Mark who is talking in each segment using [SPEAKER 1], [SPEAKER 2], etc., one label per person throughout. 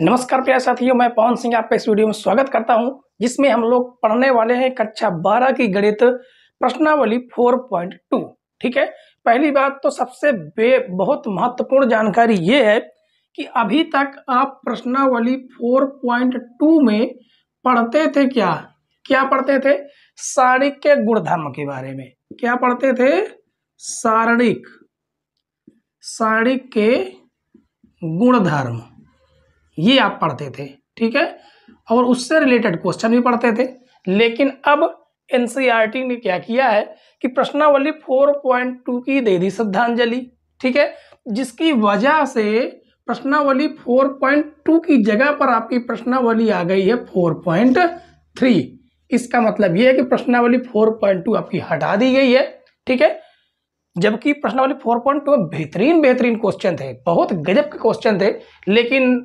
[SPEAKER 1] नमस्कार प्यारे साथियों मैं पवन सिंह आपका इस वीडियो में स्वागत करता हूं जिसमें हम लोग पढ़ने वाले हैं कक्षा बारह की गणित प्रश्नावली 4.2 ठीक है पहली बात तो सबसे बे बहुत महत्वपूर्ण जानकारी ये है कि अभी तक आप प्रश्नावली 4.2 में पढ़ते थे क्या क्या पढ़ते थे सारणिक के गुणधर्म के बारे में क्या पढ़ते थे सारणिक सारणिक के गुणधर्म ये आप पढ़ते थे ठीक है और उससे रिलेटेड क्वेश्चन भी पढ़ते थे लेकिन अब एन e ने क्या किया है कि प्रश्नावली 4.2 की दे दी श्रद्धांजलि ठीक है जिसकी वजह से प्रश्नावली 4.2 की जगह पर आपकी प्रश्नावली आ गई है 4.3 इसका मतलब यह है कि प्रश्नावली 4.2 आपकी हटा दी गई है ठीक है जबकि प्रश्नावली 4.2 में बेहतरीन बेहतरीन क्वेश्चन थे बहुत गजब के क्वेश्चन थे लेकिन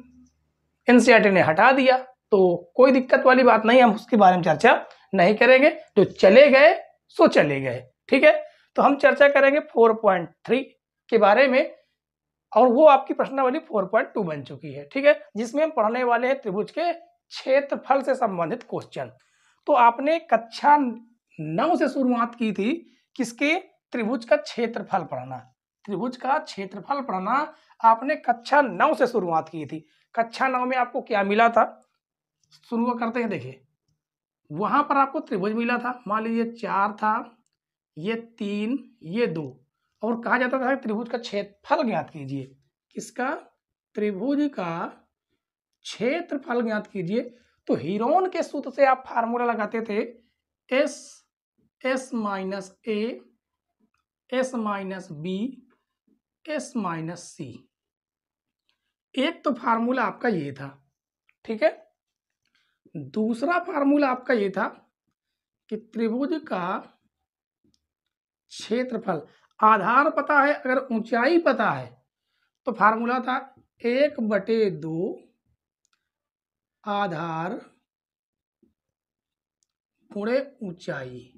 [SPEAKER 1] एनसीआरटी ने हटा दिया तो कोई दिक्कत वाली बात नहीं हम उसके बारे में चर्चा नहीं करेंगे जो चले गए सो चले गए ठीक है तो हम चर्चा करेंगे 4.3 के बारे में और वो आपकी प्रश्नावली 4.2 बन चुकी है ठीक है जिसमें हम पढ़ने वाले हैं त्रिभुज के क्षेत्रफल से संबंधित क्वेश्चन तो आपने कक्षा नौ से शुरुआत की थी किसके त्रिभुज का क्षेत्रफल पढ़ना त्रिभुज का क्षेत्रफल पढ़ना आपने कक्षा नौ से शुरुआत की थी कक्षा नौ में आपको क्या मिला था शुरू करते हैं देखिए वहां पर आपको त्रिभुज मिला था मान लीजिए चार था ये तीन ये दो और कहा जाता था त्रिभुज का क्षेत्रफल ज्ञात कीजिए किसका त्रिभुज का क्षेत्रफल ज्ञात कीजिए तो हीरोन के सूत्र से आप फार्मूला लगाते थे S S minus A S minus B S minus C एक तो फार्मूला आपका ये था ठीक है दूसरा फार्मूला आपका ये था कि त्रिभुज का क्षेत्रफल आधार पता है अगर ऊंचाई पता है तो फार्मूला था एक बटे दो आधार पूरे ऊंचाई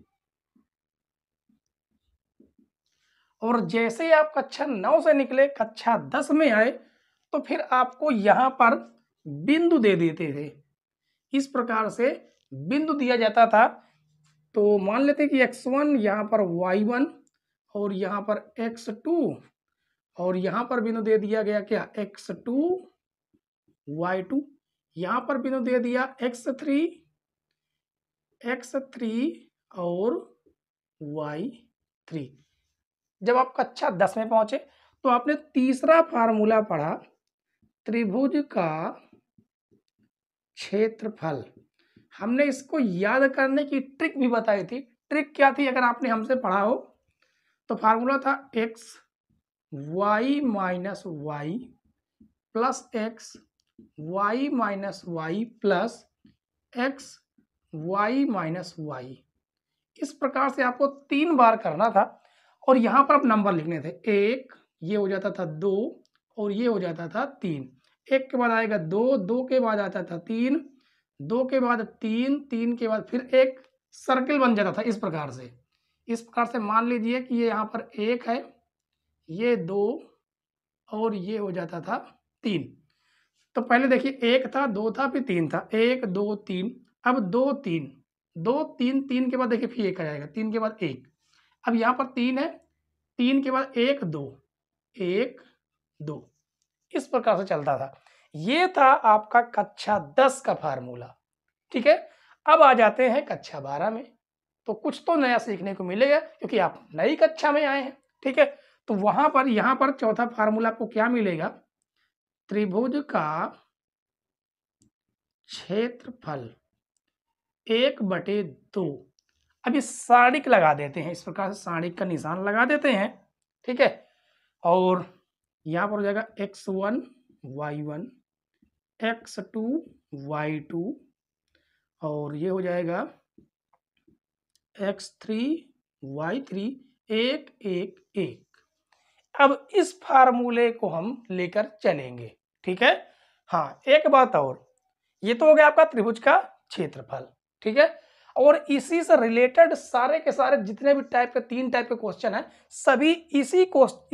[SPEAKER 1] और जैसे ही आप कक्षा नौ से निकले कक्षा दस में आए तो फिर आपको यहाँ पर बिंदु दे देते थे इस प्रकार से बिंदु दिया जाता था तो मान लेते कि एक्स वन यहाँ पर वाई वन और यहाँ पर एक्स टू और यहाँ पर बिंदु दे दिया गया क्या एक्स टू वाई टू यहाँ पर बिंदु दे दिया एक्स थ्री एक्स थ्री और वाई थ्री जब आप कक्षा अच्छा दस में पहुंचे तो आपने तीसरा फार्मूला पढ़ा त्रिभुज का क्षेत्रफल हमने इसको याद करने की ट्रिक भी बताई थी ट्रिक क्या थी अगर आपने हमसे पढ़ा हो तो फार्मूला था X Y minus Y plus X Y minus Y plus X Y minus Y इस प्रकार से आपको तीन बार करना था और यहाँ पर आप नंबर लिखने थे एक ये हो जाता था दो और ये हो जाता था तीन एक के बाद आएगा दो दो के बाद आता था तीन दो के बाद तीन तीन के बाद फिर एक सर्किल बन जाता था इस प्रकार से इस प्रकार से मान लीजिए कि ये यहाँ पर एक है ये दो और ये हो जाता था तीन तो पहले देखिए एक था दो था फिर तीन था एक दो तीन अब दो तीन दो तीन तीन के बाद देखिए फिर एक आ जाएगा तीन के बाद एक अब यहाँ पर तीन है तीन के बाद एक दो एक दो इस प्रकार से चलता था ये था आपका कक्षा दस का फार्मूला ठीक है अब आ जाते हैं कक्षा बारह में तो कुछ तो नया सीखने को मिलेगा क्योंकि आप नई कक्षा में आए हैं ठीक है तो वहां पर यहां पर चौथा फार्मूला आपको क्या मिलेगा त्रिभुज का क्षेत्रफल एक बटे दो अभी साड़िक लगा देते हैं इस प्रकार से साड़िक का निशान लगा देते हैं ठीक है और यहाँ पर हो जाएगा X one Y one X two Y two और ये हो जाएगा एक्स थ्री वाई थ्री एक एक एक अब इस फार्मूले को हम लेकर चलेंगे ठीक है हाँ एक बात और ये तो हो गया आपका त्रिभुज का क्षेत्रफल ठीक है और इसी से रिलेटेड सारे के सारे जितने भी टाइप के तीन टाइप के क्वेश्चन हैं सभी इसी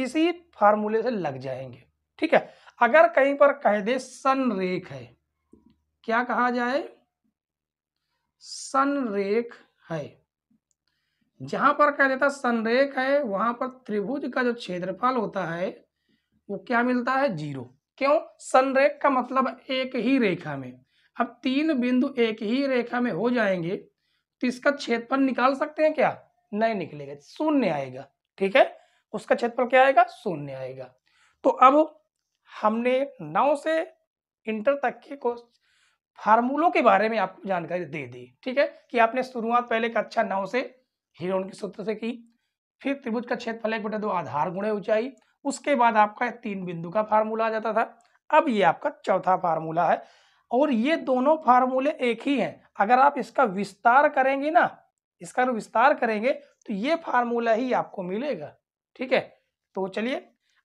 [SPEAKER 1] इसी फार्मूले से लग जाएंगे ठीक है अगर कहीं पर कह दे सनरेख है क्या कहा जाए सनरेख है जहां पर कह देता सनरेख है वहां पर त्रिभुज का जो क्षेत्रफल होता है वो क्या मिलता है जीरो क्यों सनरेख का मतलब एक ही रेखा में अब तीन बिंदु एक ही रेखा में हो जाएंगे तो इसका क्षेत्रफल निकाल सकते हैं क्या नहीं निकलेगा शून्य आएगा ठीक है उसका क्षेत्रफल क्या आएगा शून्य आएगा तो अब हमने नौ से इंटर तक के को फार्मूलों के बारे में आपको जानकारी दे दी ठीक है कि आपने शुरुआत पहले कक्षा नौ से हीरोन के सूत्र से की फिर त्रिभुज का क्षेत्रफल एक बटा दो आधार गुणे ऊंचाई उसके बाद आपका तीन बिंदु का फार्मूला आ जाता था अब ये आपका चौथा फार्मूला है और ये दोनों फार्मूले एक ही हैं अगर आप इसका विस्तार करेंगे ना इसका विस्तार करेंगे तो ये फार्मूला ही आपको मिलेगा ठीक है तो चलिए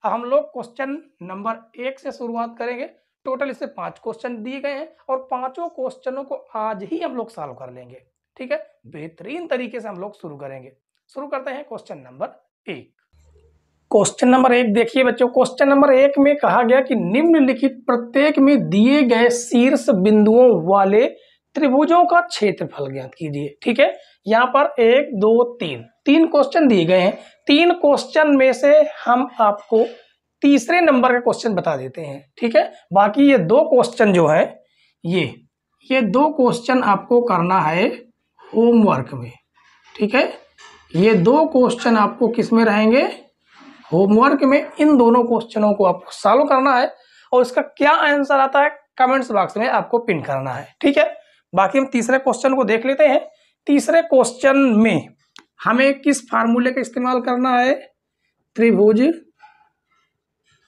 [SPEAKER 1] अब हम लोग क्वेश्चन नंबर एक से शुरुआत करेंगे टोटल इससे पांच क्वेश्चन दिए गए हैं और पांचों क्वेश्चनों को आज ही हम लोग सॉल्व कर लेंगे ठीक है बेहतरीन तरीके से हम लोग शुरू करेंगे शुरू करते हैं क्वेश्चन नंबर एक क्वेश्चन नंबर एक देखिए बच्चों क्वेश्चन नंबर एक में कहा गया कि निम्नलिखित प्रत्येक में दिए गए शीर्ष बिंदुओं वाले त्रिभुजों का क्षेत्रफल ज्ञात कीजिए ठीक है यहाँ पर एक दो तीन तीन क्वेश्चन दिए गए हैं तीन क्वेश्चन में से हम आपको तीसरे नंबर का क्वेश्चन बता देते हैं ठीक है बाकी ये दो क्वेश्चन जो है ये ये दो क्वेश्चन आपको करना है होमवर्क में ठीक है ये दो क्वेश्चन आपको किस में रहेंगे होमवर्क में इन दोनों क्वेश्चनों को आपको सॉल्व करना है और इसका क्या आंसर आता है कमेंट्स बॉक्स में आपको पिन करना है ठीक है बाकी हम तीसरे क्वेश्चन को देख लेते हैं तीसरे क्वेश्चन में हमें किस फार्मूले का इस्तेमाल करना है त्रिभुज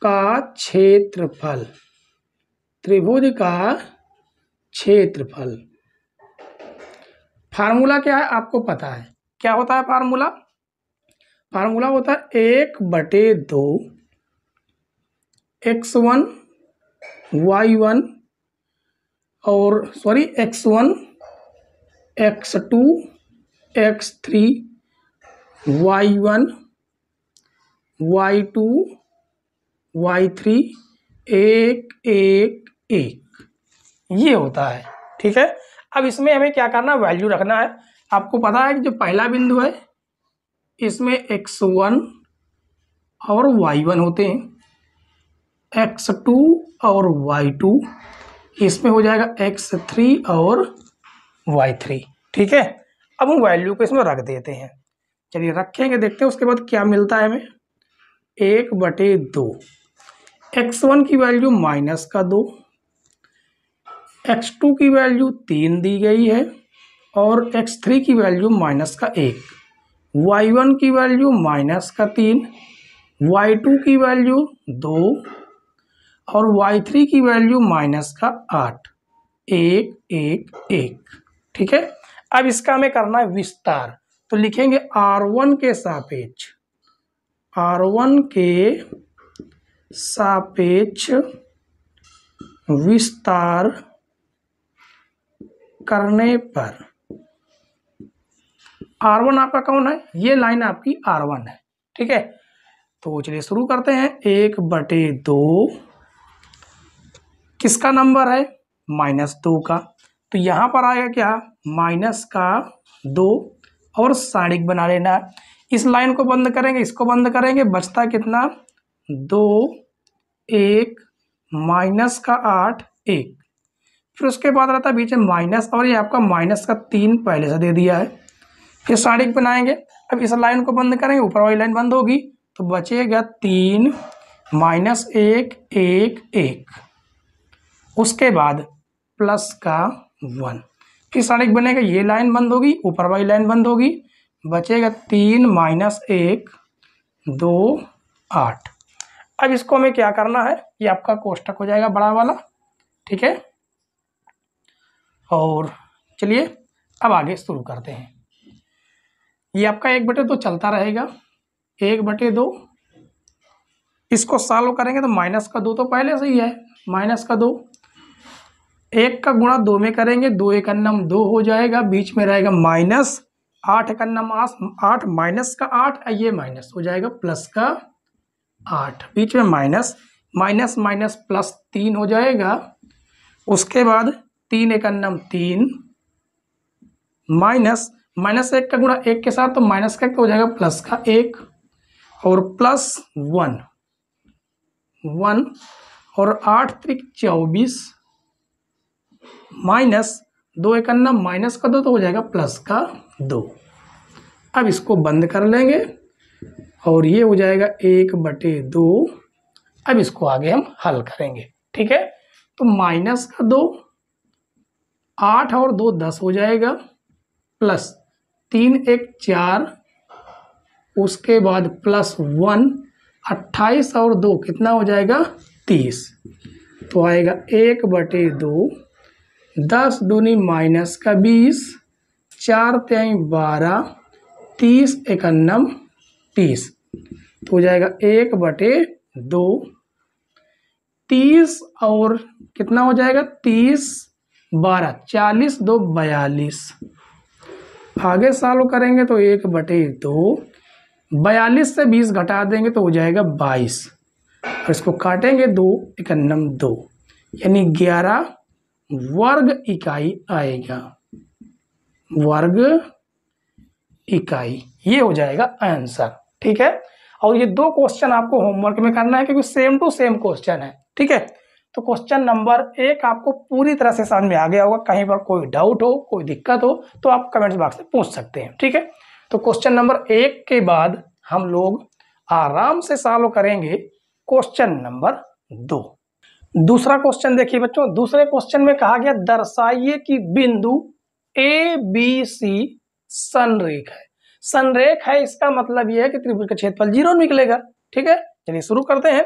[SPEAKER 1] का क्षेत्रफल त्रिभुज का क्षेत्रफल फार्मूला क्या है आपको पता है क्या होता है फार्मूला फार्मूला होता है एक बटे दो एक्स वन वाई वन और sorry X one X two X three Y one Y two Y three एक एक एक ये होता है ठीक है अब इसमें हमें क्या करना है वैल्यू रखना है आपको पता है कि जो पहला बिंदु है इसमें एक्स वन और वाई वन होते हैं एक्स टू और वाई टू इसमें हो जाएगा एक्स थ्री और वाई थ्री ठीक है अब हम वैल्यू को इसमें रख देते हैं चलिए रखेंगे देखते हैं उसके बाद क्या मिलता है हमें एक बटे दो एक्स वन की वैल्यू माइनस का दो एक्स टू की वैल्यू तीन दी गई है और एक्स थ्री की वैल्यू माइनस का एक वाई वन की वैल्यू माइनस का तीन वाई टू की वैल्यू दो और वाई थ्री की वैल्यू माइनस का आठ एक एक एक ठीक है अब इसका हमें करना है विस्तार तो लिखेंगे आर वन के सापेक्ष आर वन के सापेक्ष विस्तार करने पर आर वन आपका कौन है ये लाइन आपकी आर वन है ठीक है तो चलिए शुरू करते हैं एक बटे दो किसका नंबर है माइनस दो का तो यहाँ पर आएगा क्या माइनस का दो और साड़िक बना लेना इस लाइन को बंद करेंगे इसको बंद करेंगे बचता कितना दो एक माइनस का आठ एक फिर उसके बाद रहता है बीच में माइनस और ये आपका माइनस का तीन पहले से दे दिया है फिर साड़ी बनाएंगे अब इस लाइन को बंद करेंगे ऊपर वाली लाइन बंद होगी तो बचेगा तीन माइनस एक एक एक उसके बाद प्लस का वन फिर साड़ी बनेगा ये लाइन बंद होगी ऊपर वाली लाइन बंद होगी बचेगा तीन माइनस एक दो आठ अब इसको हमें क्या करना है ये आपका कोष्टक हो जाएगा बड़ा वाला ठीक है और चलिए अब आगे शुरू करते हैं ये आपका एक बटे दो चलता रहेगा एक बटे दो इसको सॉल्व करेंगे तो माइनस का दो तो पहले से ही है माइनस का दो एक का गुणा दो में करेंगे दो एक अन्नम दो हो जाएगा बीच में रहेगा माइनस आठ एक अन्नम आठ माइनस का आठ ये माइनस हो जाएगा प्लस का आठ बीच में माइनस माइनस माइनस प्लस तीन हो जाएगा उसके बाद तीन एक अन्नम तीन माइनस माइनस एक का गुणा एक के साथ तो माइनस का क्या हो जाएगा प्लस का एक और प्लस वन वन और आठ त्रिक चौबीस माइनस दो इकन्ना माइनस का दो तो हो जाएगा प्लस का दो अब इसको बंद कर लेंगे और ये हो जाएगा एक बटे दो अब इसको आगे हम हल करेंगे ठीक है तो माइनस का दो आठ और दो दस हो जाएगा प्लस तीन एक चार उसके बाद प्लस वन अट्ठाईस और दो कितना हो जाएगा तीस तो आएगा एक बटे दो दस दूनी माइनस का बीस चार त्याई बारह तीस इकन्नम तीस तो हो जाएगा एक बटे दो तीस और कितना हो जाएगा तीस बारह चालीस दो बयालीस आगे सॉल्व करेंगे तो एक बटे दो बयालीस से बीस घटा देंगे तो हो जाएगा बाईस और इसको काटेंगे दो इकन्नम दो यानी ग्यारह वर्ग इकाई आएगा वर्ग इकाई ये हो जाएगा आंसर ठीक है और ये दो क्वेश्चन आपको होमवर्क में करना है क्योंकि सेम टू सेम क्वेश्चन है ठीक है तो क्वेश्चन नंबर एक आपको पूरी तरह से समझ में आ गया होगा कहीं पर कोई डाउट हो कोई दिक्कत हो तो आप कमेंट्स बॉक्स में पूछ सकते हैं ठीक है तो क्वेश्चन नंबर एक के बाद हम लोग आराम से सॉल्व करेंगे क्वेश्चन नंबर दो दूसरा क्वेश्चन देखिए बच्चों दूसरे क्वेश्चन में कहा गया दर्शाइए कि बिंदु ए बी सी सनरेख है सनरेख है इसका मतलब यह है कि त्रिभुज का क्षेत्रफल जीरो निकलेगा ठीक है चलिए शुरू करते हैं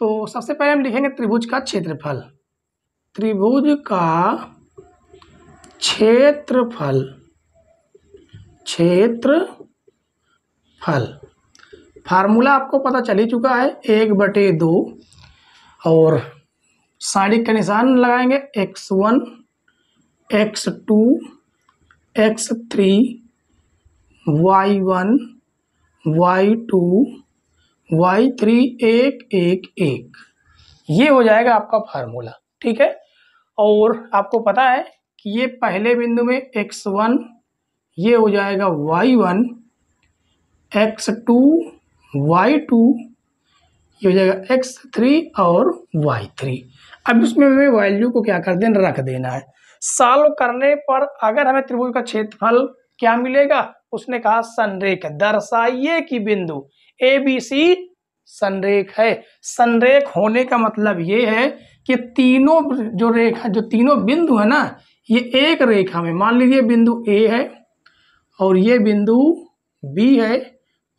[SPEAKER 1] तो सबसे पहले हम लिखेंगे त्रिभुज का क्षेत्रफल त्रिभुज का क्षेत्रफल क्षेत्रफल फार्मूला आपको पता चल ही चुका है एक बटे दो और साड़ी का निशान लगाएंगे X one X two X three Y one Y two Y three एक एक एक ये हो जाएगा आपका फार्मूला ठीक है और आपको पता है कि ये पहले बिंदु में एक्स वन ये हो जाएगा Y one X two Y two ये हो जाएगा एक्स थ्री और वाई थ्री अब इसमें हमें वैल्यू को क्या कर देना रख देना है सॉल्व करने पर अगर हमें त्रिभुज का क्षेत्रफल क्या मिलेगा उसने कहा संरेख दर्शाइए कि बिंदु ए बी सी संरेख है संरेख होने का मतलब ये है कि तीनों जो रेखा जो तीनों बिंदु है ना ये एक रेखा में मान लीजिए बिंदु ए है और ये बिंदु बी है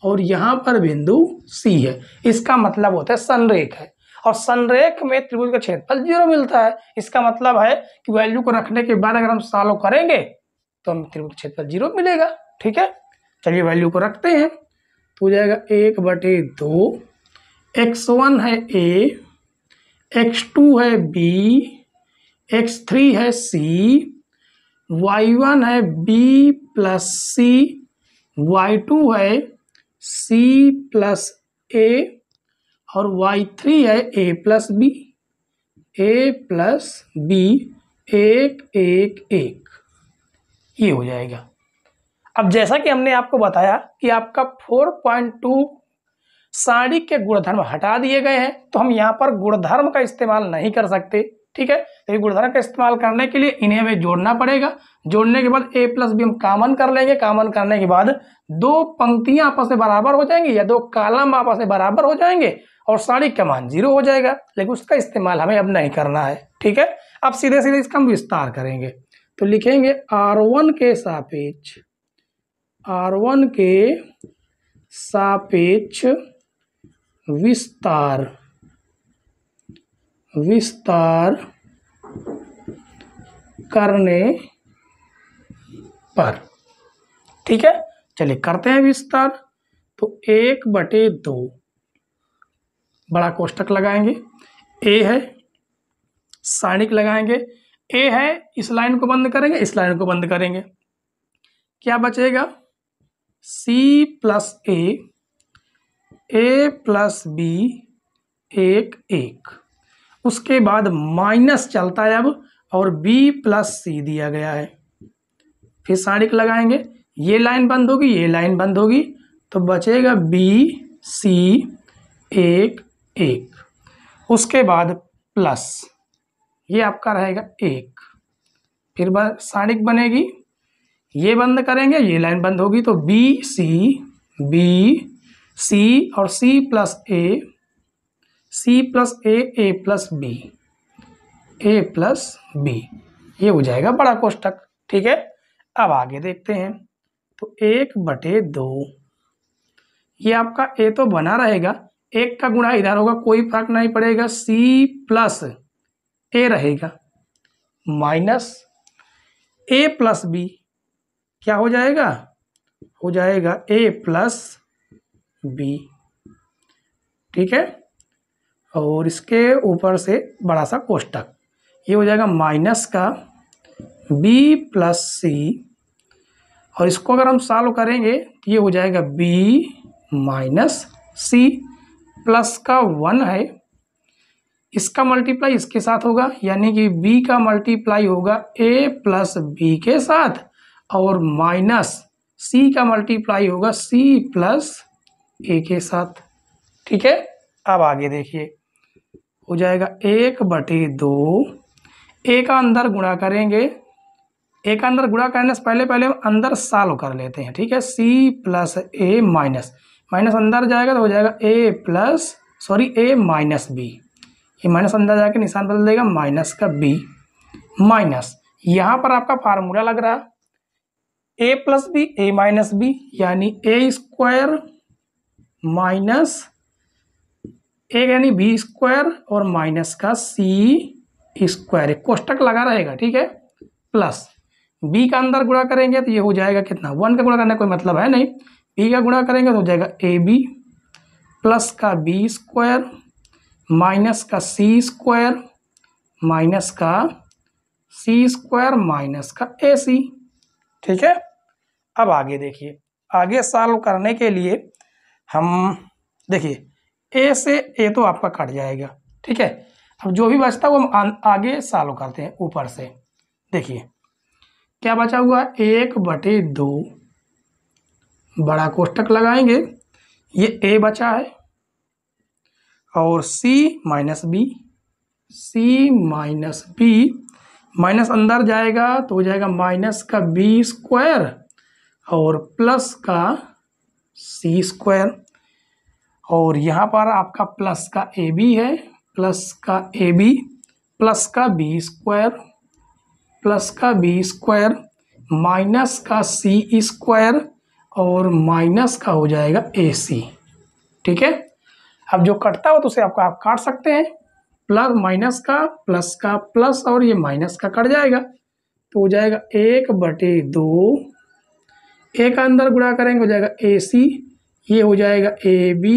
[SPEAKER 1] और यहाँ पर बिंदु सी है इसका मतलब होता है संरेख है और संरेख में त्रिभुज का क्षेत्रफल जीरो मिलता है इसका मतलब है कि वैल्यू को रखने के बाद अगर हम सॉल्व करेंगे तो हम त्रिभुज क्षेत्रफल जीरो मिलेगा ठीक है चलिए वैल्यू को रखते हैं हो जाएगा एक बटे दो एक्स वन है ए एक्स टू है बी एक्स थ्री है सी वाई वन है B plus C Y two है सी प्लस ए और वाई थ्री है A plus B A plus B एक एक एक ये हो जाएगा अब जैसा कि हमने आपको बताया कि आपका 4.2 साड़ी के गुणधर्म हटा दिए गए हैं तो हम यहाँ पर गुणधर्म का इस्तेमाल नहीं कर सकते ठीक है तो ये गुणधर्म का इस्तेमाल करने के लिए इन्हें हमें जोड़ना पड़ेगा जोड़ने के बाद ए प्लस बी हम कामन कर लेंगे कामन करने के बाद दो पंक्तियां आपस में बराबर हो जाएंगी या दो कालम आपस में बराबर हो जाएंगे और साड़ी का मान जीरो हो जाएगा लेकिन उसका इस्तेमाल हमें अब नहीं करना है ठीक है अब सीधे सीधे इसका हम विस्तार करेंगे तो लिखेंगे आर वन के सापेक्ष आर वन के सापेक्ष विस्तार विस्तार करने पर ठीक है चलिए करते हैं विस्तार तो एक बटे दो बड़ा कोष्टक लगाएंगे ए है साइनिक लगाएंगे ए है इस लाइन को बंद करेंगे इस लाइन को बंद करेंगे क्या बचेगा C plus A A plus B एक एक उसके बाद माइनस चलता है अब और बी प्लस सी दिया गया है फिर साड़िक लगाएंगे ये लाइन बंद होगी ये लाइन बंद होगी तो बचेगा बी सी एक एक उसके बाद प्लस ये आपका रहेगा एक फिर साड़िक बनेगी ये बंद करेंगे ये लाइन बंद होगी तो बी सी बी सी और C plus A C plus A A plus B A plus B ये हो जाएगा बड़ा कोष्टक ठीक है अब आगे देखते हैं तो एक बटे दो ये आपका ए तो बना रहेगा एक का गुणा इधर होगा कोई फर्क नहीं पड़ेगा सी प्लस ए रहेगा माइनस ए प्लस बी क्या हो जाएगा हो जाएगा ए प्लस बी ठीक है और इसके ऊपर से बड़ा सा कोष्टक ये हो जाएगा माइनस का बी प्लस सी और इसको अगर हम सॉल्व करेंगे तो ये हो जाएगा बी माइनस सी प्लस का वन है इसका मल्टीप्लाई इसके साथ होगा यानी कि बी का मल्टीप्लाई होगा ए प्लस बी के साथ और माइनस सी का मल्टीप्लाई होगा सी प्लस ए के साथ ठीक है अब आगे देखिए हो जाएगा एक बटे दो ए का अंदर गुणा करेंगे ए का अंदर गुणा करने से पहले पहले हम अंदर सॉल्व कर लेते हैं ठीक है C plus A minus minus अंदर जाएगा तो हो जाएगा A plus sorry A minus B ये माइनस अंदर जाके निशान बदल देगा माइनस का बी माइनस यहाँ पर आपका फार्मूला लग रहा A plus B A minus B यानी ए स्क्वायर माइनस ए यानी बी स्क्वायर और माइनस का सी स्क्वायर कोष्टक लगा रहेगा ठीक है प्लस बी का अंदर गुणा करेंगे तो ये हो जाएगा कितना वन का गुणा करने का कोई मतलब है नहीं बी का गुणा करेंगे तो हो जाएगा ए बी प्लस का बी स्क्वायर माइनस का सी स्क्वायर माइनस का सी स्क्वायर माइनस का ए सी ठीक है अब आगे देखिए आगे सॉल्व करने के लिए हम देखिए ए से ए तो आपका कट जाएगा ठीक है अब जो भी बचता है वो हम आगे सॉल्व करते हैं ऊपर से देखिए क्या बचा हुआ एक बटे दो बड़ा कोष्टक लगाएंगे ये ए बचा है और C minus B C minus B minus अंदर जाएगा तो हो जाएगा माइनस का बी स्क्वायर और प्लस का सी स्क्वायर और यहाँ पर आपका प्लस का ए बी है प्लस का ए बी प्लस का बी स्क्वायर प्लस का बी स्क्वायर माइनस का सी स्क्वायर और माइनस का हो जाएगा ए सी ठीक है अब जो कटता हो तो उसे आपका आप काट सकते हैं प्लस माइनस का प्लस का प्लस और ये माइनस का कट जाएगा तो हो जाएगा एक बटे दो ए का अंदर गुणा करेंगे हो जाएगा ए सी ये हो जाएगा ए बी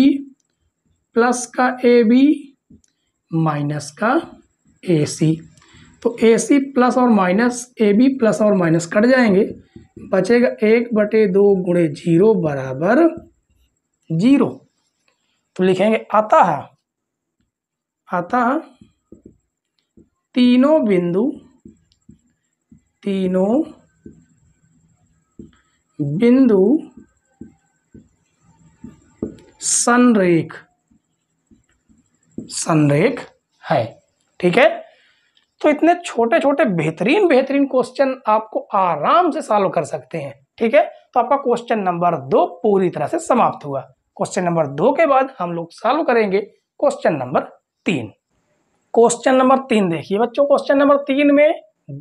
[SPEAKER 1] प्लस का ए बी माइनस का ए सी तो ए सी प्लस और माइनस ए बी प्लस और माइनस कट जाएंगे बचेगा एक बटे दो गुणे जीरो बराबर जीरो तो लिखेंगे अतः अतः तीनों बिंदु तीनों Hmm? बिंदु संरेख संरेख है ठीक है तो इतने छोटे छोटे बेहतरीन बेहतरीन क्वेश्चन आपको आराम से सॉल्व कर सकते हैं ठीक है तो आपका क्वेश्चन नंबर दो पूरी तरह से समाप्त हुआ क्वेश्चन नंबर दो के बाद हम लोग सॉल्व करेंगे क्वेश्चन नंबर तीन क्वेश्चन नंबर तीन देखिए बच्चों क्वेश्चन नंबर तीन में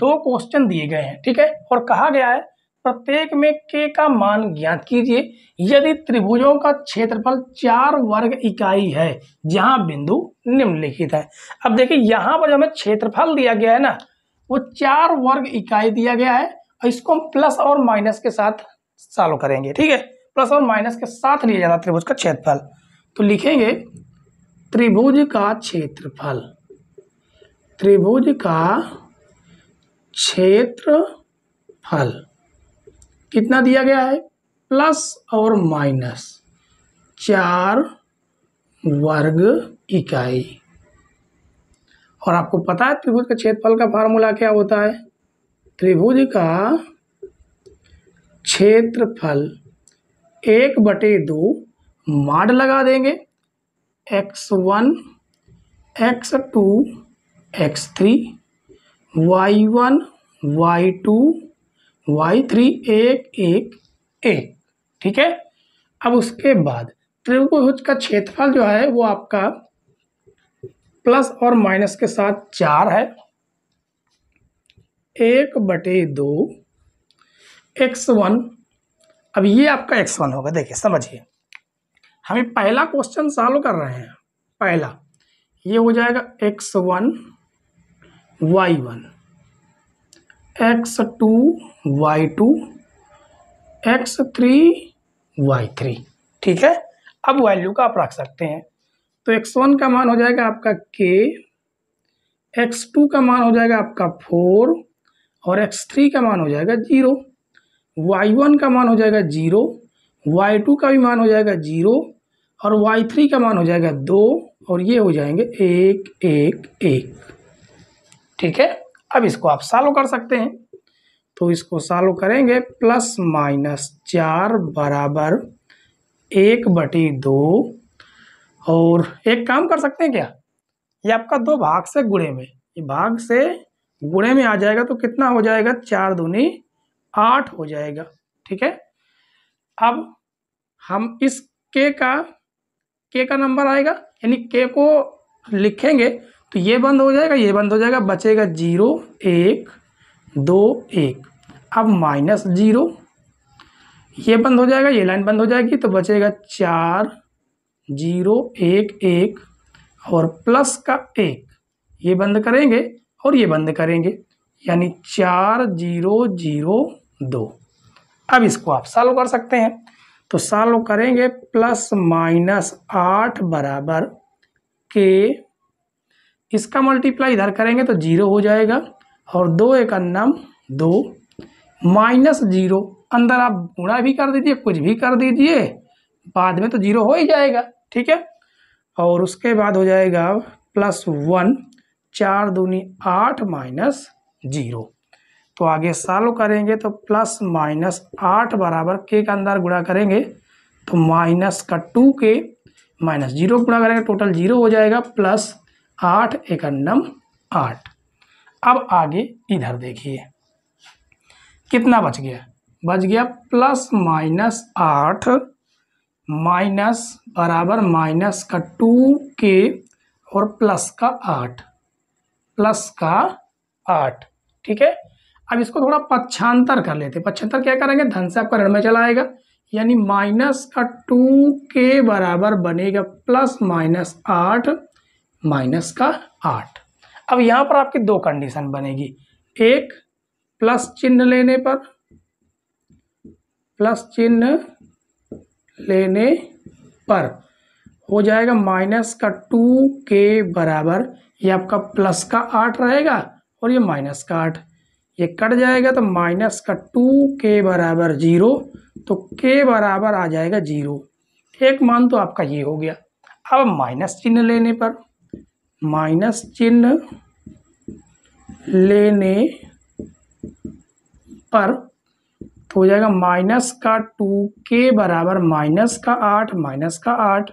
[SPEAKER 1] दो क्वेश्चन दिए गए हैं ठीक है और कहा गया है प्रत्येक में के का मान ज्ञात कीजिए यदि त्रिभुजों का क्षेत्रफल चार वर्ग इकाई है जहां बिंदु निम्नलिखित है अब देखिए यहां पर जो हमें क्षेत्रफल दिया गया है ना वो चार वर्ग इकाई दिया गया है और इसको हम प्लस और माइनस के साथ सॉल्व करेंगे ठीक है प्लस और माइनस के साथ लिया जाता त्रिभुज का क्षेत्रफल तो लिखेंगे त्रिभुज का क्षेत्रफल त्रिभुज का क्षेत्रफल कितना दिया गया है प्लस और माइनस चार वर्ग इकाई और आपको पता है त्रिभुज का क्षेत्रफल का फार्मूला क्या होता है त्रिभुज का क्षेत्रफल एक बटे दो माड लगा देंगे X one X two X three Y one Y two Y three एक एक एक ठीक है अब उसके बाद त्रिभुज का क्षेत्रफल जो है वो आपका प्लस और माइनस के साथ चार है एक बटे दो एक्स वन अब ये आपका एक्स वन होगा देखिए समझिए हमें पहला क्वेश्चन सॉल्व कर रहे हैं पहला ये हो जाएगा X one Y one X two Y two X three Y three ठीक है अब वैल्यू का आप रख सकते हैं तो एक्स वन का मान हो जाएगा आपका के एक्स टू का मान हो जाएगा आपका फोर और एक्स थ्री का मान हो जाएगा जीरो वाई वन का मान हो जाएगा जीरो वाई टू का भी मान हो जाएगा जीरो और वाई थ्री का मान हो जाएगा दो और ये हो जाएंगे एक एक एक ठीक है अब इसको आप सालो कर सकते हैं तो इसको सालो करेंगे प्लस माइनस चार बराबर एक बटी दो और एक काम कर सकते हैं क्या ये आपका दो भाग से गुणे में ये भाग से गुणे में आ जाएगा तो कितना हो जाएगा चार दूनी आठ हो जाएगा ठीक है अब हम इस के का के का नंबर आएगा यानी के को लिखेंगे तो ये बंद हो जाएगा ये बंद हो जाएगा बचेगा जीरो एक दो एक अब माइनस जीरो ये बंद हो जाएगा ये लाइन बंद हो जाएगी तो बचेगा चार जीरो एक एक और प्लस का एक ये बंद करेंगे और ये बंद करेंगे यानी चार जीरो जीरो दो अब इसको आप सॉल्व कर सकते हैं तो सॉल्व करेंगे प्लस माइनस आठ बराबर के इसका मल्टीप्लाई इधर करेंगे तो जीरो हो जाएगा और दो एक अन्नम दो माइनस जीरो अंदर आप गुणा भी कर दीजिए कुछ भी कर दीजिए बाद में तो जीरो हो ही जाएगा ठीक है और उसके बाद हो जाएगा प्लस वन चार दूनी आठ माइनस जीरो तो आगे सालो करेंगे तो प्लस माइनस आठ बराबर के का अंदर गुणा करेंगे तो माइनस का टू के माइनस जीरो गुणा करेंगे टोटल जीरो हो जाएगा प्लस आठ इकन्नम आठ अब आगे इधर देखिए कितना बच गया बच गया प्लस माइनस आठ माइनस बराबर माइनस का टू के और प्लस का आठ प्लस का आठ ठीक है अब इसको थोड़ा पक्षांतर कर लेते हैं पक्षांतर क्या करेंगे धन से आपका ऋण में चला आएगा यानी माइनस का टू के बराबर बनेगा प्लस माइनस आठ माइनस का आठ अब यहाँ पर आपकी दो कंडीशन बनेगी एक प्लस चिन्ह लेने पर प्लस चिन्ह लेने पर हो जाएगा माइनस का टू के बराबर ये आपका प्लस का आठ रहेगा और ये माइनस का आठ ये कट जाएगा तो माइनस का टू के बराबर जीरो तो के बराबर आ जाएगा जीरो एक मान तो आपका ये हो गया अब माइनस चिन्ह लेने पर माइनस चिन्ह लेने पर तो हो जाएगा माइनस का टू के बराबर माइनस का आठ माइनस का आठ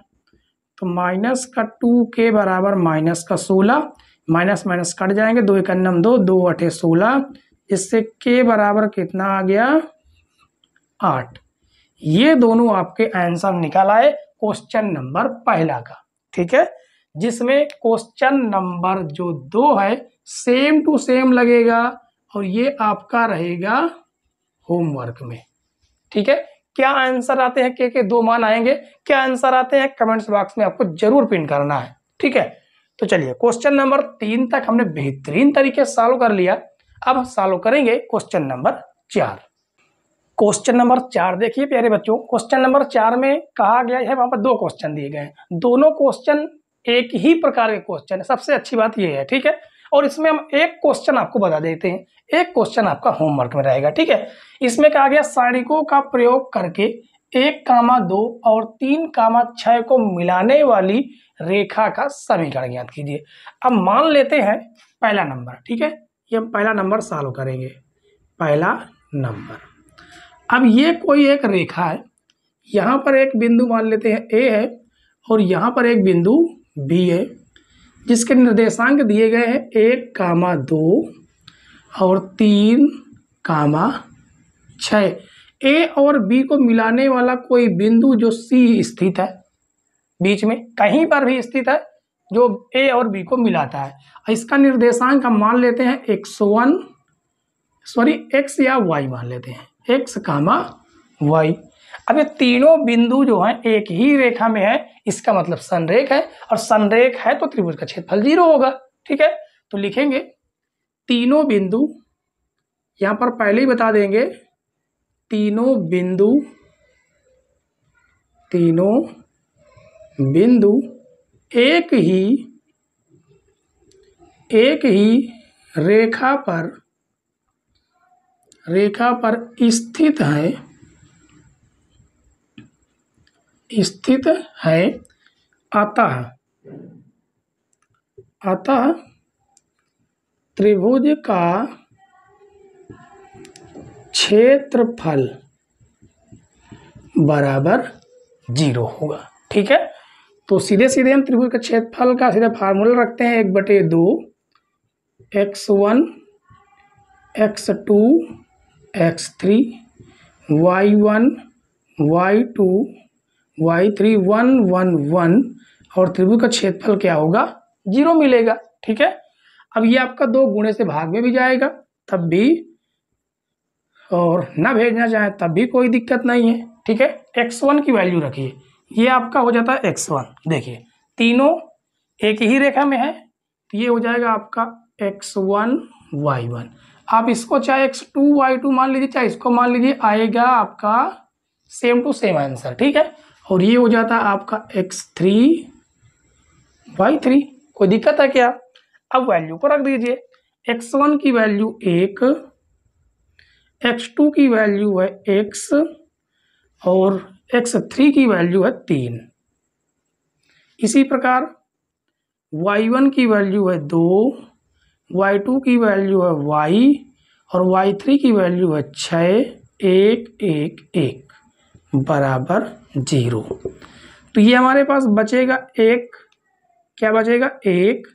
[SPEAKER 1] तो माइनस का टू के बराबर माइनस का सोलह माइनस माइनस कट जाएंगे दो इकन्नम दो दो अठे सोलह इससे के बराबर कितना आ गया आठ ये दोनों आपके आंसर निकल आए क्वेश्चन नंबर पहला का ठीक है जिसमें क्वेश्चन नंबर जो दो है सेम टू सेम लगेगा और ये आपका रहेगा होमवर्क में ठीक है क्या आंसर आते हैं के के दो मान आएंगे क्या आंसर आते हैं कमेंट्स बॉक्स में आपको जरूर पिन करना है ठीक है तो चलिए क्वेश्चन नंबर तीन तक हमने बेहतरीन तरीके से सॉल्व कर लिया अब सॉल्व करेंगे क्वेश्चन नंबर चार क्वेश्चन नंबर चार देखिए प्यारे बच्चों क्वेश्चन नंबर चार में कहा गया है वहां पर दो क्वेश्चन दिए गए हैं दोनों क्वेश्चन एक ही प्रकार के क्वेश्चन है सबसे अच्छी बात यह है ठीक है और इसमें हम एक क्वेश्चन आपको बता देते हैं एक क्वेश्चन आपका होमवर्क में रहेगा ठीक है इसमें कहा गया सारणिकों का प्रयोग करके एक कामा दो और तीन कामा छः को मिलाने वाली रेखा का समीकरण ज्ञात कीजिए अब मान लेते हैं पहला नंबर ठीक है ये हम पहला नंबर सॉल्व करेंगे पहला नंबर अब ये कोई एक रेखा है यहाँ पर एक बिंदु मान लेते हैं ए है और यहाँ पर एक बिंदु बी ए जिसके निर्देशांक दिए गए हैं एक कामा दो और तीन कामा छ ए और बी को मिलाने वाला कोई बिंदु जो सी स्थित है बीच में कहीं पर भी स्थित है जो ए और बी को मिलाता है इसका निर्देशांक हम मान लेते हैं एक्स वन सॉरी एक्स या वाई मान लेते हैं एक्स कामा वाई अब ये तीनों बिंदु जो है एक ही रेखा में है इसका मतलब संरेख है और संरेख है तो त्रिभुज का क्षेत्रफल जीरो होगा ठीक है तो लिखेंगे तीनों बिंदु यहां पर पहले ही बता देंगे तीनों बिंदु तीनों बिंदु एक ही एक ही रेखा पर रेखा पर स्थित हैं स्थित है अतः अतः त्रिभुज का क्षेत्रफल बराबर जीरो होगा ठीक है तो सीधे सीधे हम त्रिभुज के क्षेत्रफल का सीधा फार्मूला रखते हैं एक बटे दो X one X two X three Y one Y two Y three one one one और त्रिभुज का क्षेत्रफल क्या होगा जीरो मिलेगा ठीक है अब ये आपका दो गुणे से भाग में भी जाएगा तब भी और ना भेजना चाहे तब भी कोई दिक्कत नहीं है ठीक है एक्स वन की वैल्यू रखिए ये आपका हो जाता है एक्स वन देखिए तीनों एक ही रेखा में है ये हो जाएगा आपका एक्स वन वाई वन आप इसको चाहे एक्स टू वाई टू मान लीजिए चाहे इसको मान लीजिए आएगा आपका सेम टू सेम आंसर ठीक है और ये हो जाता है आपका एक्स थ्री वाई थ्री कोई दिक्कत है क्या अब वैल्यू को रख दीजिए एक्स वन की वैल्यू एक एक्स टू की वैल्यू है एक्स और एक्स थ्री की वैल्यू है तीन इसी प्रकार वाई वन की वैल्यू है दो वाई टू की वैल्यू है वाई और वाई थ्री की वैल्यू है छ एक एक एक बराबर जीरो तो ये हमारे पास बचेगा एक क्या बचेगा एक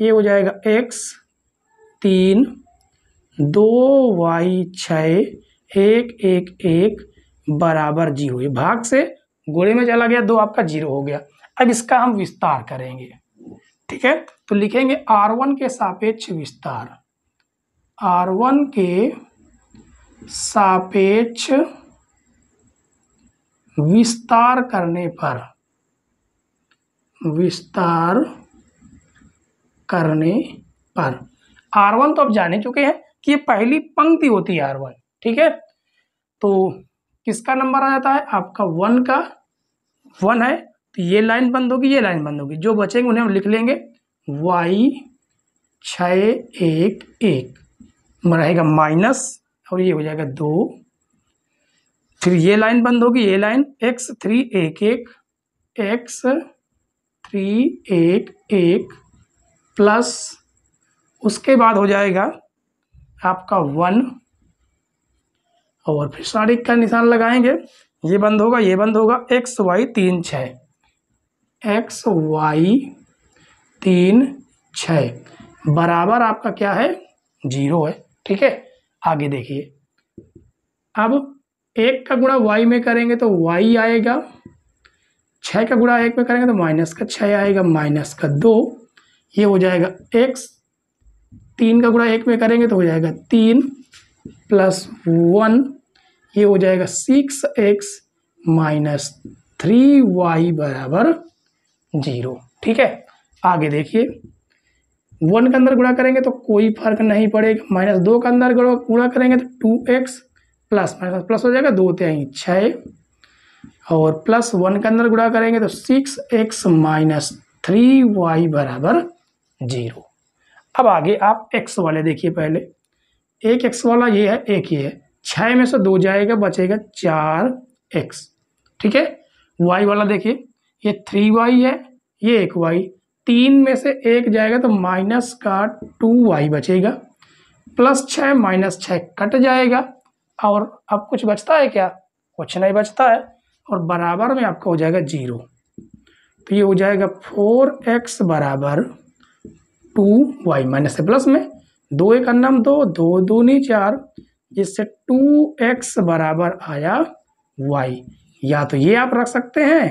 [SPEAKER 1] ये हो जाएगा एक्स तीन दो वाई छ एक एक एक बराबर जीरो ये भाग से गोले में चला गया दो आपका जीरो हो गया अब इसका हम विस्तार करेंगे ठीक है तो लिखेंगे आर वन के सापेक्ष विस्तार आर वन के सापेक्ष विस्तार करने पर विस्तार करने पर आर वन तो आप जाने चुके हैं कि ये पहली पंक्ति होती है आर वन ठीक है तो किसका नंबर आ जाता है आपका वन का वन है तो ये लाइन बंद होगी ये लाइन बंद होगी जो बचेंगे उन्हें हम लिख लेंगे वाई छ एक एक रहेगा माइनस और ये हो जाएगा दो फिर ये लाइन बंद होगी ये लाइन एक्स थ्री एक एक एक्स थ्री एक एक प्लस उसके बाद हो जाएगा आपका वन और फिर साढ़े का निशान लगाएंगे ये बंद होगा ये बंद होगा एक्स वाई तीन छ एक्स वाई तीन छ बराबर आपका क्या है जीरो है ठीक है आगे देखिए अब एक का गुणा वाई में करेंगे तो वाई आएगा छः का गुणा एक में करेंगे तो माइनस का छः आएगा माइनस का दो ये हो जाएगा एक्स तीन का गुणा एक में करेंगे तो हो जाएगा तीन प्लस वन ये हो जाएगा six X minus three Y बराबर जीरो ठीक है आगे देखिए वन के अंदर गुणा करेंगे तो कोई फर्क नहीं पड़ेगा माइनस दो का अंदर गुणा करेंगे तो two X plus minus plus हो जाएगा दो त्याई छ और प्लस वन के अंदर गुड़ा करेंगे तो six X minus three Y बराबर जीरो अब आगे आप एक्स वाले देखिए पहले एक एक्स वाला ये है एक ये है छ में से दो जाएगा बचेगा चार एक्स ठीक है वाई वाला देखिए ये थ्री वाई है ये एक वाई तीन में से एक जाएगा तो माइनस का टू वाई बचेगा प्लस छ माइनस छ कट जाएगा और अब कुछ बचता है क्या कुछ नहीं बचता है और बराबर में आपका हो जाएगा जीरो तो ये हो जाएगा फोर एक्स बराबर टू वाई माइनस से प्लस में दो एक अन्नम दो दो दूनी चार जिससे टू एक्स बराबर आया वाई या तो ये आप रख सकते हैं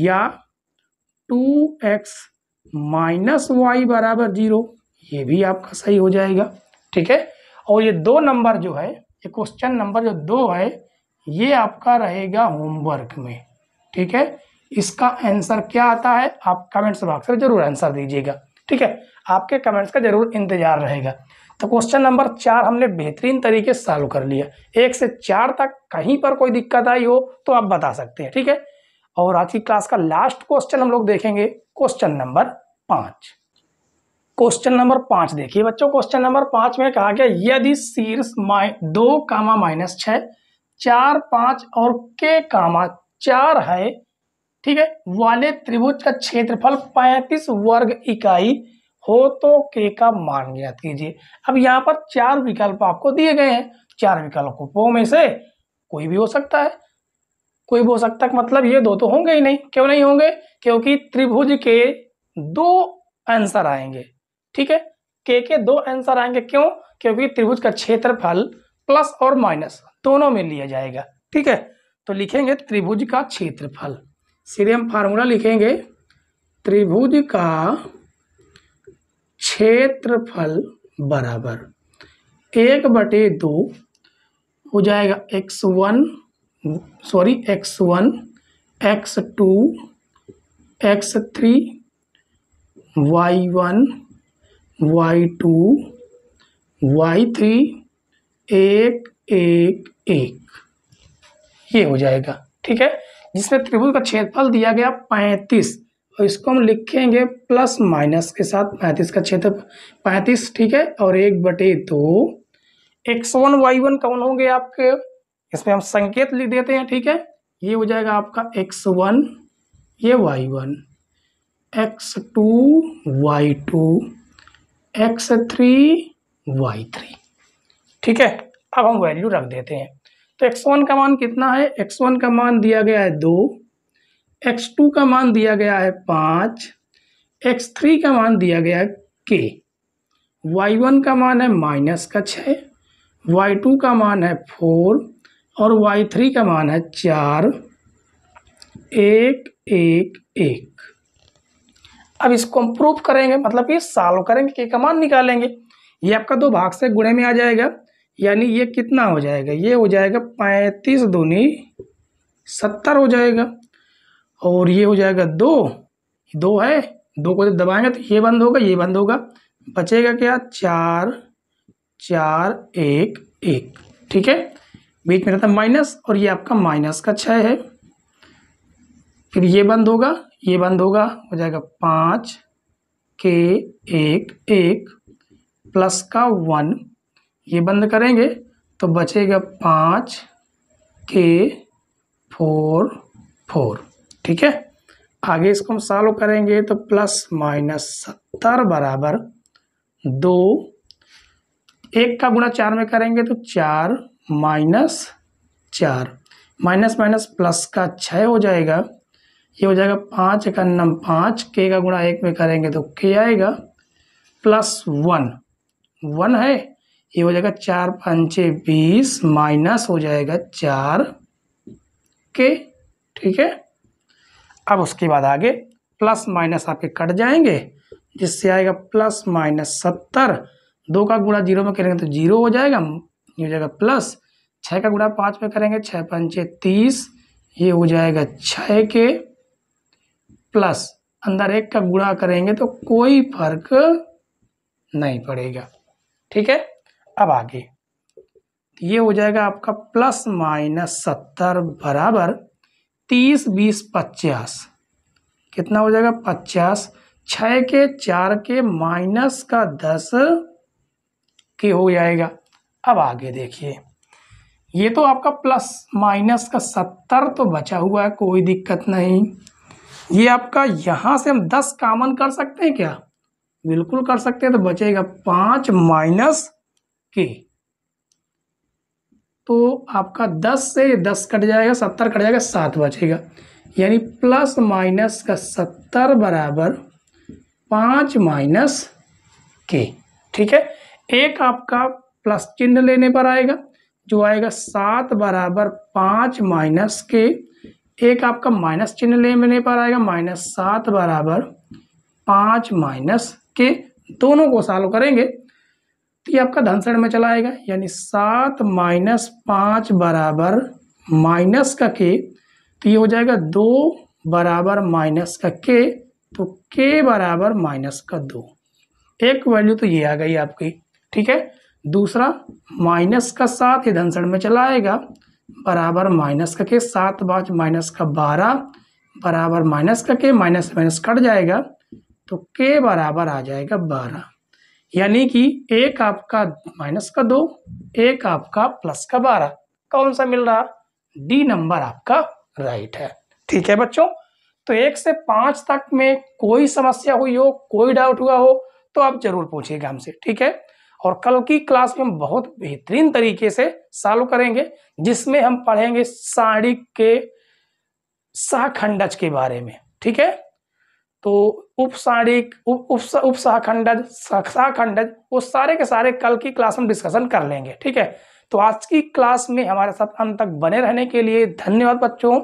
[SPEAKER 1] या टू एक्स माइनस वाई बराबर जीरो ये भी आपका सही हो जाएगा ठीक है और ये दो नंबर जो है क्वेश्चन नंबर जो दो है ये आपका रहेगा होमवर्क में ठीक है इसका आंसर क्या आता है आप कमेंट्स बॉक्स में जरूर आंसर दीजिएगा ठीक है आपके कमेंट्स का जरूर इंतजार रहेगा तो क्वेश्चन नंबर चार हमने बेहतरीन तरीके से सॉल्व कर लिया एक से चार तक कहीं पर कोई दिक्कत आई हो तो आप बता सकते हैं ठीक है और आज की क्लास का लास्ट क्वेश्चन हम लोग देखेंगे क्वेश्चन नंबर पाँच क्वेश्चन नंबर पांच देखिए बच्चों क्वेश्चन नंबर पांच में कहा गया यदि शीर्ष माइ दो कामा माइनस छः चार पाँच और के कामा चार है ठीक है वाले त्रिभुज का क्षेत्रफल पैंतीस वर्ग इकाई हो तो के का मान ज्ञात कीजिए अब यहाँ पर चार विकल्प आपको दिए गए हैं चार विकल्पों में से कोई भी हो सकता है कोई भी हो सकता है मतलब ये दो तो होंगे ही नहीं क्यों नहीं होंगे क्योंकि त्रिभुज के दो आंसर आएंगे ठीक है के के दो आंसर आएंगे क्यों क्योंकि त्रिभुज का क्षेत्रफल प्लस और माइनस दोनों में लिया जाएगा ठीक है तो लिखेंगे त्रिभुज का क्षेत्रफल सीधे हम फार्मूला लिखेंगे त्रिभुज का क्षेत्रफल बराबर एक बटे दो हो जाएगा X one sorry X one X two X three Y one Y two Y three एक एक एक ये हो जाएगा ठीक है जिसमें त्रिभुज का क्षेत्रफल दिया गया पैंतीस और इसको हम लिखेंगे प्लस माइनस के साथ पैंतीस का क्षेत्र पैंतीस ठीक है और एक बटे दो तो, एक्स वन वाई वन कौन होंगे आपके इसमें हम संकेत लिख देते हैं ठीक है ये हो जाएगा आपका एक्स वन ये Y one X two Y two X three Y three ठीक है अब हम वैल्यू रख देते हैं तो एक्स वन का मान कितना है एक्स वन का मान दिया गया है दो एक्स टू का मान दिया गया है पाँच एक्स थ्री का मान दिया गया है के वाई वन का मान है माइनस का छः वाई टू का मान है फोर और वाई थ्री का मान है चार एक एक एक अब इसको हम प्रूफ करेंगे मतलब ये सॉल्व करेंगे कि कमान निकालेंगे ये आपका दो भाग से गुणे में आ जाएगा यानी ये कितना हो जाएगा ये हो जाएगा पैंतीस दूनी सत्तर हो जाएगा और ये हो जाएगा दो दो है दो को जब दबाएंगे तो ये बंद होगा ये बंद होगा बचेगा क्या चार चार एक एक ठीक है बीच में रहता है माइनस और ये आपका माइनस का छः है फिर ये बंद होगा ये बंद होगा हो जाएगा पाँच के एक एक प्लस का वन ये बंद करेंगे तो बचेगा पाँच के फोर फोर ठीक है आगे इसको हम सॉल्व करेंगे तो प्लस माइनस सत्तर बराबर दो एक का गुणा चार में करेंगे तो चार माइनस चार माइनस माइनस प्लस का छः हो जाएगा ये हो जाएगा पाँच एक नम पाँच के का गुणा एक में करेंगे तो के आएगा प्लस वन वन है ये हो जाएगा चार पंचे बीस माइनस हो जाएगा चार के ठीक है अब उसके बाद आगे प्लस माइनस आपके कट जाएंगे जिससे आएगा प्लस माइनस सत्तर दो का गुणा जीरो में करेंगे तो जीरो हो जाएगा ये हो जाएगा प्लस छः का गुणा पाँच में करेंगे छः पंचे तीस ये हो जाएगा छः के प्लस अंदर एक का गुणा करेंगे तो कोई फर्क नहीं पड़ेगा ठीक है अब आगे ये हो जाएगा आपका प्लस माइनस सत्तर बराबर तीस बीस पचास कितना हो जाएगा पचास छः के चार के माइनस का दस के हो जाएगा अब आगे देखिए ये तो आपका प्लस माइनस का सत्तर तो बचा हुआ है कोई दिक्कत नहीं ये आपका यहाँ से हम दस कामन कर सकते हैं क्या बिल्कुल कर सकते हैं तो बचेगा पाँच माइनस के तो आपका दस से दस कट जाएगा सत्तर कट जाएगा सात बचेगा यानी प्लस माइनस का सत्तर बराबर पाँच माइनस के ठीक है एक आपका प्लस चिन्ह लेने पर आएगा जो आएगा सात बराबर पाँच माइनस के एक आपका माइनस चिन्ह लेने पर आएगा माइनस सात बराबर पाँच माइनस के दोनों को साल करेंगे तो ये आपका धनसण में चला आएगा यानी सात माइनस पाँच बराबर माइनस का के तो ये हो जाएगा दो बराबर माइनस का के तो के बराबर माइनस का दो एक वैल्यू तो ये आ गई आपकी ठीक है दूसरा माइनस का सात ये धनसण में चला आएगा बराबर माइनस का के सात पाँच माइनस का बारह बराबर माइनस का के माइनस माइनस कट जाएगा तो के बराबर आ जाएगा बारह यानी कि एक आपका माइनस का दो एक आपका प्लस का बारह कौन सा मिल रहा डी नंबर आपका राइट है ठीक है बच्चों तो एक से पाँच तक में कोई समस्या हुई हो कोई डाउट हुआ हो तो आप जरूर पूछिएगा हमसे ठीक है और कल की क्लास में हम बहुत बेहतरीन तरीके से सॉल्व करेंगे जिसमें हम पढ़ेंगे साड़ी के सहखंडज के बारे में ठीक है तो उपसाणिक उप उप सहखंडज वो सारे के सारे कल की क्लास में डिस्कशन कर लेंगे ठीक है तो आज की क्लास में हमारे साथ अंत तक बने रहने के लिए धन्यवाद बच्चों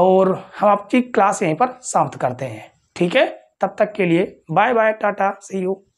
[SPEAKER 1] और हम आपकी क्लास यहीं पर समाप्त करते हैं ठीक है तब तक के लिए बाय बाय टाटा सी यू